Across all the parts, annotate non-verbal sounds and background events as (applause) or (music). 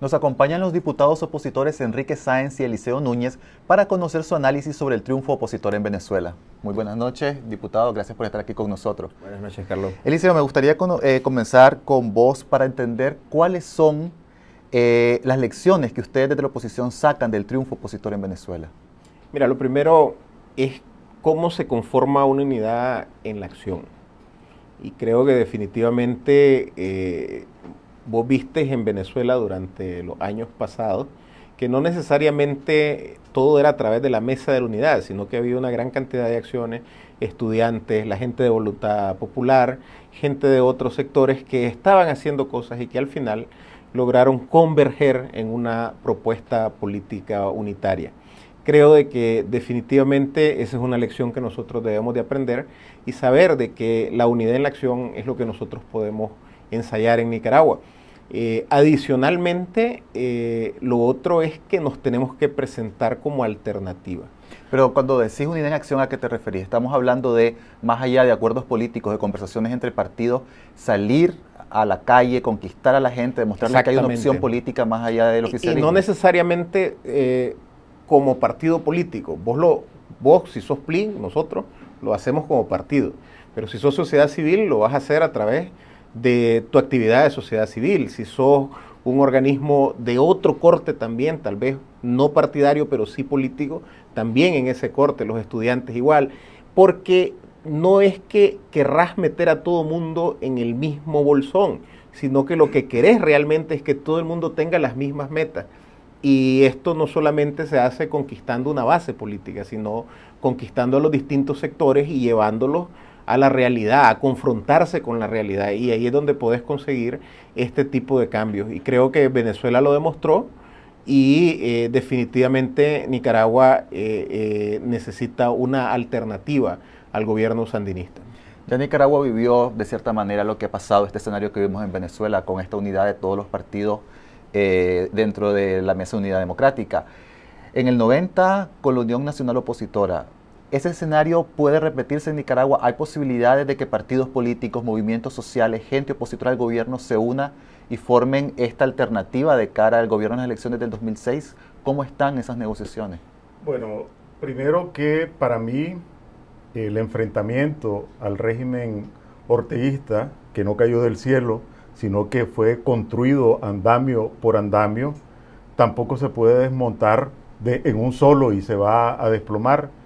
Nos acompañan los diputados opositores Enrique Sáenz y Eliseo Núñez para conocer su análisis sobre el triunfo opositor en Venezuela. Muy buenas noches, diputado, gracias por estar aquí con nosotros. Buenas noches, Carlos. Eliseo, me gustaría eh, comenzar con vos para entender cuáles son eh, las lecciones que ustedes desde la oposición sacan del triunfo opositor en Venezuela. Mira, lo primero es cómo se conforma una unidad en la acción. Y creo que definitivamente... Eh, vos viste en Venezuela durante los años pasados, que no necesariamente todo era a través de la mesa de la unidad, sino que había una gran cantidad de acciones, estudiantes, la gente de voluntad popular, gente de otros sectores que estaban haciendo cosas y que al final lograron converger en una propuesta política unitaria. Creo de que definitivamente esa es una lección que nosotros debemos de aprender y saber de que la unidad en la acción es lo que nosotros podemos ensayar en Nicaragua. Eh, adicionalmente, eh, lo otro es que nos tenemos que presentar como alternativa. Pero cuando decís unidad en acción, ¿a qué te referís? Estamos hablando de, más allá de acuerdos políticos, de conversaciones entre partidos, salir a la calle, conquistar a la gente, demostrarles que hay una opción política más allá de lo que se Y no necesariamente eh, como partido político. Vos, lo, vos, si sos PLIN, nosotros lo hacemos como partido. Pero si sos sociedad civil, lo vas a hacer a través de tu actividad de sociedad civil, si sos un organismo de otro corte también, tal vez no partidario, pero sí político, también en ese corte, los estudiantes igual, porque no es que querrás meter a todo mundo en el mismo bolsón, sino que lo que querés realmente es que todo el mundo tenga las mismas metas. Y esto no solamente se hace conquistando una base política, sino conquistando a los distintos sectores y llevándolos a la realidad, a confrontarse con la realidad. Y ahí es donde podés conseguir este tipo de cambios. Y creo que Venezuela lo demostró y eh, definitivamente Nicaragua eh, eh, necesita una alternativa al gobierno sandinista. Ya Nicaragua vivió de cierta manera lo que ha pasado, este escenario que vimos en Venezuela, con esta unidad de todos los partidos dentro de la Mesa de Unidad Democrática. En el 90, con la Unión Nacional Opositora, ¿Ese escenario puede repetirse en Nicaragua? ¿Hay posibilidades de que partidos políticos, movimientos sociales, gente opositora al gobierno se una y formen esta alternativa de cara al gobierno en las elecciones del 2006? ¿Cómo están esas negociaciones? Bueno, primero que para mí el enfrentamiento al régimen orteguista, que no cayó del cielo, sino que fue construido andamio por andamio, tampoco se puede desmontar de, en un solo y se va a desplomar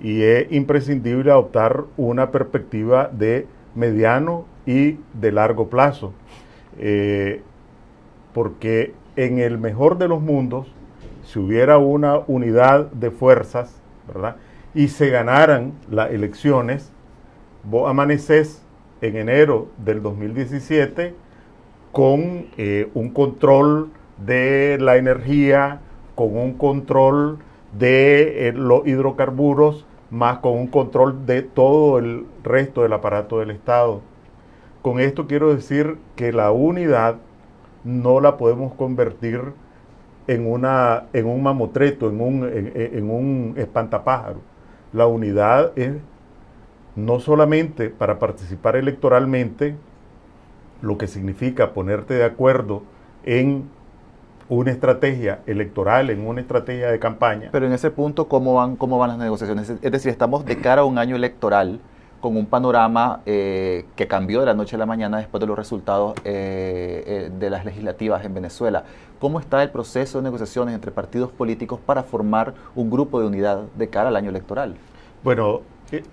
y es imprescindible adoptar una perspectiva de mediano y de largo plazo, eh, porque en el mejor de los mundos, si hubiera una unidad de fuerzas, Y se ganaran las elecciones, vos amaneces en enero del 2017 con eh, un control de la energía, con un control de eh, los hidrocarburos, más con un control de todo el resto del aparato del Estado. Con esto quiero decir que la unidad no la podemos convertir en, una, en un mamotreto, en en, en un espantapájaro. La unidad es no solamente para participar electoralmente, lo que significa ponerte de acuerdo en una estrategia electoral, en una estrategia de campaña. Pero en ese punto, ¿cómo van, cómo van las negociaciones? Es decir, estamos de cara a un año electoral con un panorama eh, que cambió de la noche a la mañana después de los resultados eh, eh, de las legislativas en Venezuela. ¿Cómo está el proceso de negociaciones entre partidos políticos para formar un grupo de unidad de cara al año electoral? Bueno,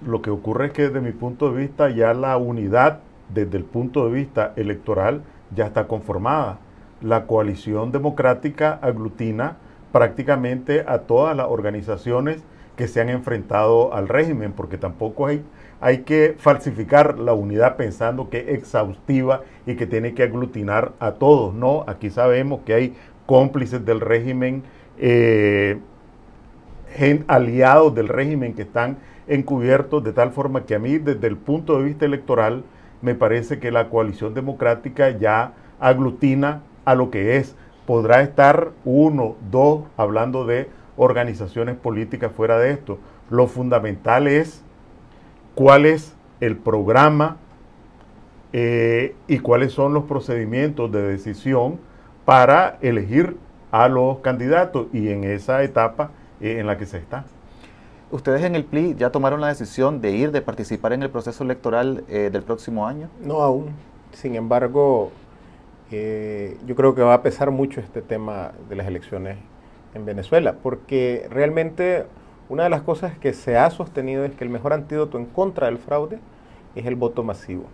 lo que ocurre es que desde mi punto de vista ya la unidad, desde el punto de vista electoral, ya está conformada la coalición democrática aglutina prácticamente a todas las organizaciones que se han enfrentado al régimen, porque tampoco hay, hay que falsificar la unidad pensando que es exhaustiva y que tiene que aglutinar a todos. No, aquí sabemos que hay cómplices del régimen, eh, aliados del régimen que están encubiertos, de tal forma que a mí desde el punto de vista electoral me parece que la coalición democrática ya aglutina a lo que es. Podrá estar uno, dos, hablando de organizaciones políticas fuera de esto. Lo fundamental es cuál es el programa eh, y cuáles son los procedimientos de decisión para elegir a los candidatos y en esa etapa eh, en la que se está. ¿Ustedes en el PLI ya tomaron la decisión de ir, de participar en el proceso electoral eh, del próximo año? No aún. Sin embargo, yo creo que va a pesar mucho este tema de las elecciones en Venezuela, porque realmente una de las cosas que se ha sostenido es que el mejor antídoto en contra del fraude es el voto masivo.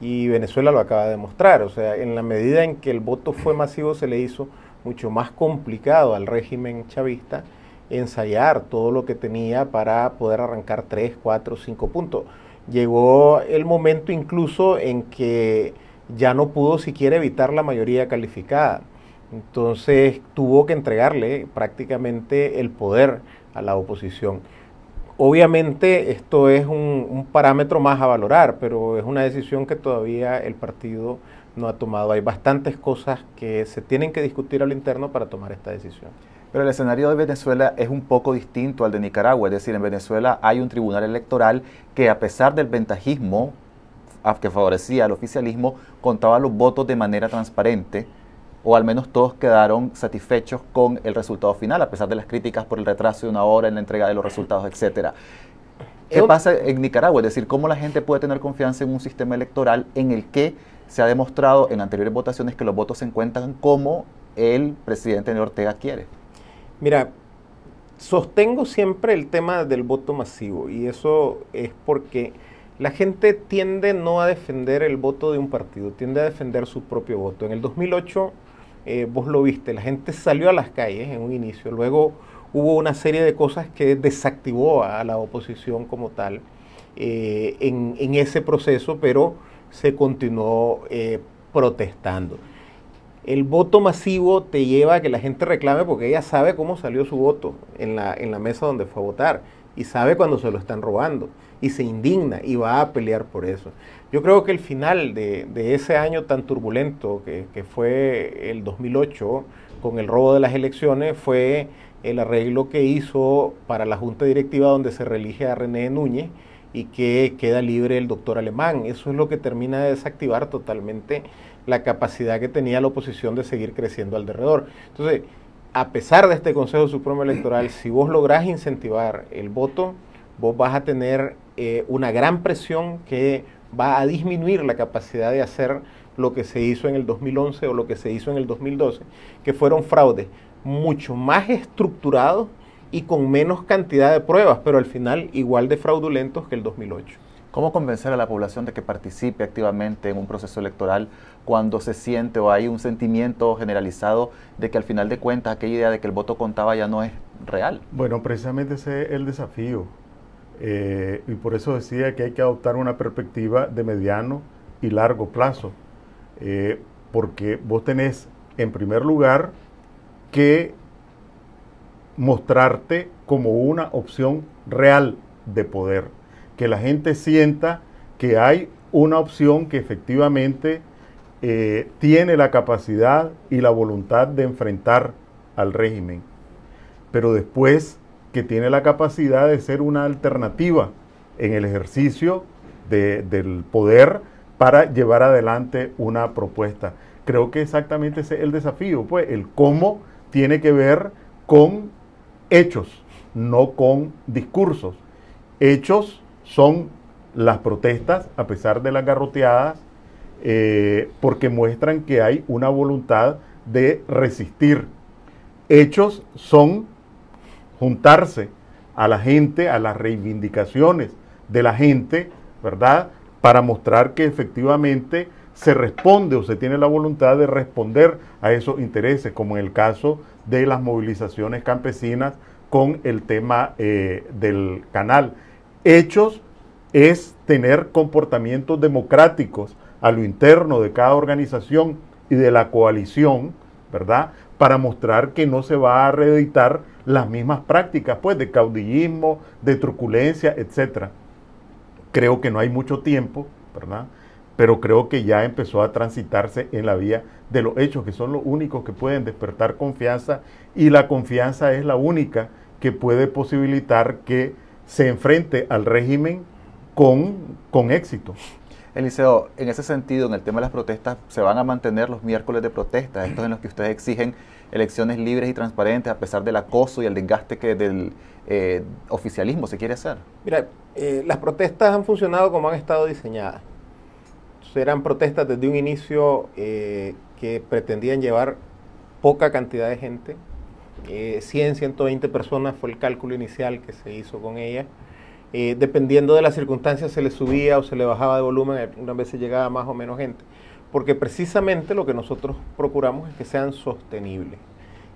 Y Venezuela lo acaba de demostrar, o sea, en la medida en que el voto fue masivo se le hizo mucho más complicado al régimen chavista ensayar todo lo que tenía para poder arrancar 3, 4, 5 puntos. Llegó el momento incluso en que ya no pudo siquiera evitar la mayoría calificada. Entonces tuvo que entregarle prácticamente el poder a la oposición. Obviamente esto es un, parámetro más a valorar, pero es una decisión que todavía el partido no ha tomado. Hay bastantes cosas que se tienen que discutir al interno para tomar esta decisión. Pero el escenario de Venezuela es un poco distinto al de Nicaragua, es decir, en Venezuela hay un tribunal electoral que a pesar del ventajismo que favorecía el oficialismo contaba los votos de manera transparente o al menos todos quedaron satisfechos con el resultado final, a pesar de las críticas por el retraso de una hora en la entrega de los resultados, etcétera. ¿Qué pasa en Nicaragua? Es decir, ¿cómo la gente puede tener confianza en un sistema electoral en el que se ha demostrado en anteriores votaciones que los votos se encuentran como el presidente Ortega quiere? Mira, sostengo siempre el tema del voto masivo y eso es porque la gente tiende no a defender el voto de un partido, tiende a defender su propio voto. En el 2008, eh, vos lo viste, la gente salió a las calles en un inicio, luego hubo una serie de cosas que desactivó a la oposición como tal eh, en, ese proceso, pero se continuó eh, protestando. El voto masivo te lleva a que la gente reclame porque ella sabe cómo salió su voto en la, en la mesa donde fue a votar y sabe cuando se lo están robando y se indigna y va a pelear por eso. Yo creo que el final de, ese año tan turbulento que, que, fue el 2008 con el robo de las elecciones fue el arreglo que hizo para la junta directiva donde se reelige a René Núñez y que queda libre el doctor alemán. Eso es lo que termina de desactivar totalmente la capacidad que tenía la oposición de seguir creciendo alrededor. Entonces, a pesar de este Consejo Supremo Electoral, si vos lográs incentivar el voto, vos vas a tener eh, una gran presión que va a disminuir la capacidad de hacer lo que se hizo en el 2011 o lo que se hizo en el 2012, que fueron fraudes mucho más estructurados y con menos cantidad de pruebas, pero al final igual de fraudulentos que el 2008. ¿Cómo convencer a la población de que participe activamente en un proceso electoral cuando se siente o hay un sentimiento generalizado de que al final de cuentas aquella idea de que el voto contaba ya no es real? Bueno, precisamente ese es el desafío. Eh, y por eso decía que hay que adoptar una perspectiva de mediano y largo plazo, eh, porque vos tenés, en primer lugar, que mostrarte como una opción real de poder, que la gente sienta que hay una opción que efectivamente eh, tiene la capacidad y la voluntad de enfrentar al régimen. Pero después que tiene la capacidad de ser una alternativa en el ejercicio del poder para llevar adelante una propuesta. Creo que exactamente ese es el desafío, pues el cómo tiene que ver con hechos, no con discursos. Hechos son las protestas, a pesar de las garroteadas, eh, porque muestran que hay una voluntad de resistir. Hechos son juntarse a la gente, a las reivindicaciones de la gente, ¿verdad? Para mostrar que efectivamente se responde o se tiene la voluntad de responder a esos intereses, como en el caso de las movilizaciones campesinas con el tema eh, del canal. Hechos es tener comportamientos democráticos a lo interno de cada organización y de la coalición ¿verdad? Para mostrar que no se va a reeditar las mismas prácticas, pues, de caudillismo, de truculencia, etc. Creo que no hay mucho tiempo, ¿verdad? Pero creo que ya empezó a transitarse en la vía de los hechos, que son los únicos que pueden despertar confianza y la confianza es la única que puede posibilitar que se enfrente al régimen con, con éxito. Eliseo, en ese sentido, en el tema de las protestas, se van a mantener los miércoles de protestas, estos en los que ustedes exigen elecciones libres y transparentes a pesar del acoso y el desgaste que del eh, oficialismo se quiere hacer. Mira, eh, las protestas han funcionado como han estado diseñadas. Eran protestas desde un inicio eh, que pretendían llevar poca cantidad de gente. 100, 120 personas fue el cálculo inicial que se hizo con ellas. Eh, dependiendo de las circunstancias se le subía o se le bajaba de volumen, vez se llegaba más o menos gente, porque precisamente lo que nosotros procuramos es que sean sostenibles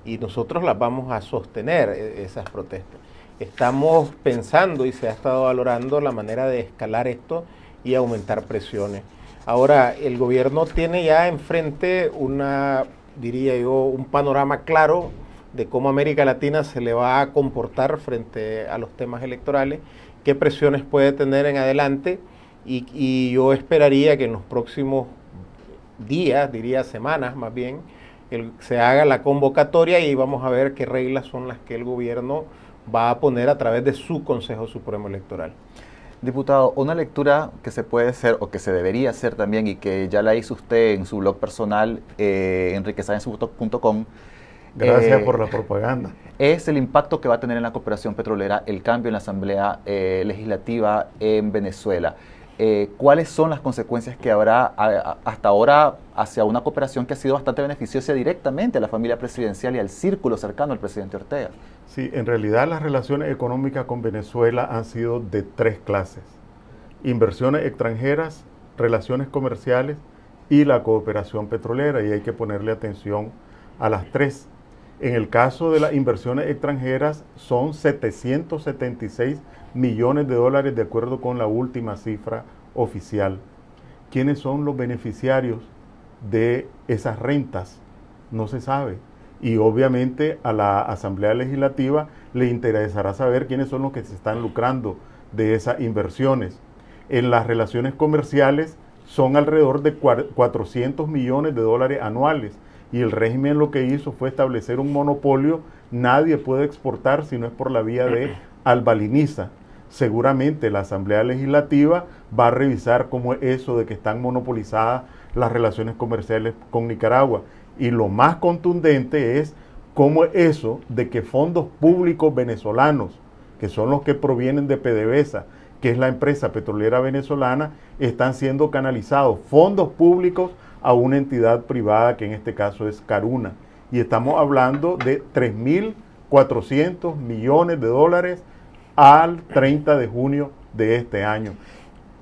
y nosotros las vamos a sostener e, esas protestas. Estamos pensando y se ha estado valorando la manera de escalar esto y aumentar presiones. Ahora, el gobierno tiene ya enfrente una, diría yo, un panorama claro de cómo América Latina se le va a comportar frente a los temas electorales, qué presiones puede tener en adelante y, yo esperaría que en los próximos días, diría semanas más bien, se haga la convocatoria y vamos a ver qué reglas son las que el gobierno va a poner a través de su Consejo Supremo Electoral. Diputado, una lectura que se puede hacer o que se debería hacer también y que ya la hizo usted en su blog personal, eh, Gracias eh, por la propaganda. Es el impacto que va a tener en la cooperación petrolera el cambio en la Asamblea eh, Legislativa en Venezuela. Eh, ¿Cuáles son las consecuencias que habrá hasta ahora hacia una cooperación que ha sido bastante beneficiosa directamente a la familia presidencial y al círculo cercano al presidente Ortega? Sí, en realidad las relaciones económicas con Venezuela han sido de tres clases. Inversiones extranjeras, relaciones comerciales y la cooperación petrolera. Y hay que ponerle atención a las tres en el caso de las inversiones extranjeras son 776 millones de dólares de acuerdo con la última cifra oficial. ¿Quiénes son los beneficiarios de esas rentas? No se sabe. Y obviamente a la Asamblea Legislativa le interesará saber quiénes son los que se están lucrando de esas inversiones. En las relaciones comerciales son alrededor de 400 millones de dólares anuales y el régimen lo que hizo fue establecer un monopolio, nadie puede exportar si no es por la vía de (clears throat) albaliniza. Seguramente la Asamblea Legislativa va a revisar cómo es eso de que están monopolizadas las relaciones comerciales con Nicaragua. Y lo más contundente es cómo es eso de que fondos públicos venezolanos, que son los que provienen de PDVSA, que es la empresa petrolera venezolana, están siendo canalizados fondos públicos a una entidad privada que en este caso es Caruna. Y estamos hablando de 3.400 millones de dólares al 30 de junio de este año.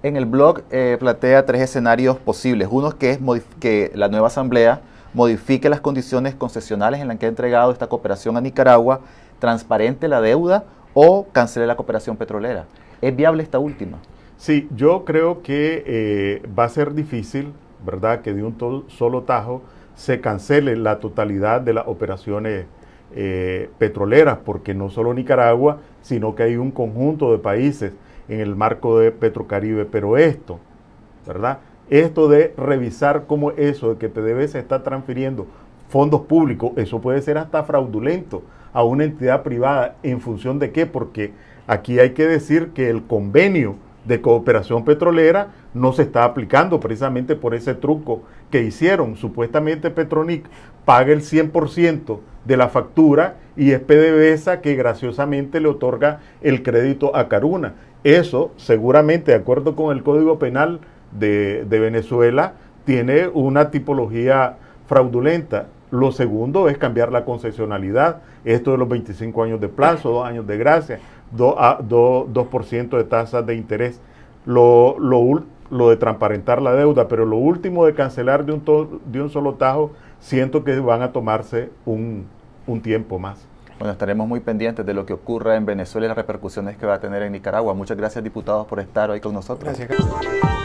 En el blog eh, plantea tres escenarios posibles. Uno que es que la nueva asamblea modifique las condiciones concesionales en las que ha entregado esta cooperación a Nicaragua, transparente la deuda o cancele la cooperación petrolera. ¿Es viable esta última? Sí, yo creo que eh, va a ser difícil ¿verdad? Que de un solo tajo se cancele la totalidad de las operaciones eh, petroleras, porque no solo Nicaragua, sino que hay un conjunto de países en el marco de Petrocaribe. Pero esto, ¿verdad? Esto de revisar cómo eso de que PDVSA se está transfiriendo fondos públicos, eso puede ser hasta fraudulento a una entidad privada. ¿En función de qué? Porque aquí hay que decir que el convenio de cooperación petrolera no se está aplicando precisamente por ese truco que hicieron. Supuestamente Petronic paga el 100% de la factura y es PDVSA que graciosamente le otorga el crédito a Caruna. Eso seguramente, de acuerdo con el Código Penal de, de Venezuela, tiene una tipología fraudulenta. Lo segundo es cambiar la concesionalidad, esto de los 25 años de plazo, dos años de gracia, 2, 2, de tasas de interés. Lo, lo, lo, de transparentar la deuda, pero lo último de cancelar de un, de un solo tajo, siento que van a tomarse un, un tiempo más. Bueno, estaremos muy pendientes de lo que ocurra en Venezuela y las repercusiones que va a tener en Nicaragua. Muchas gracias, diputados, por estar hoy con nosotros. Gracias.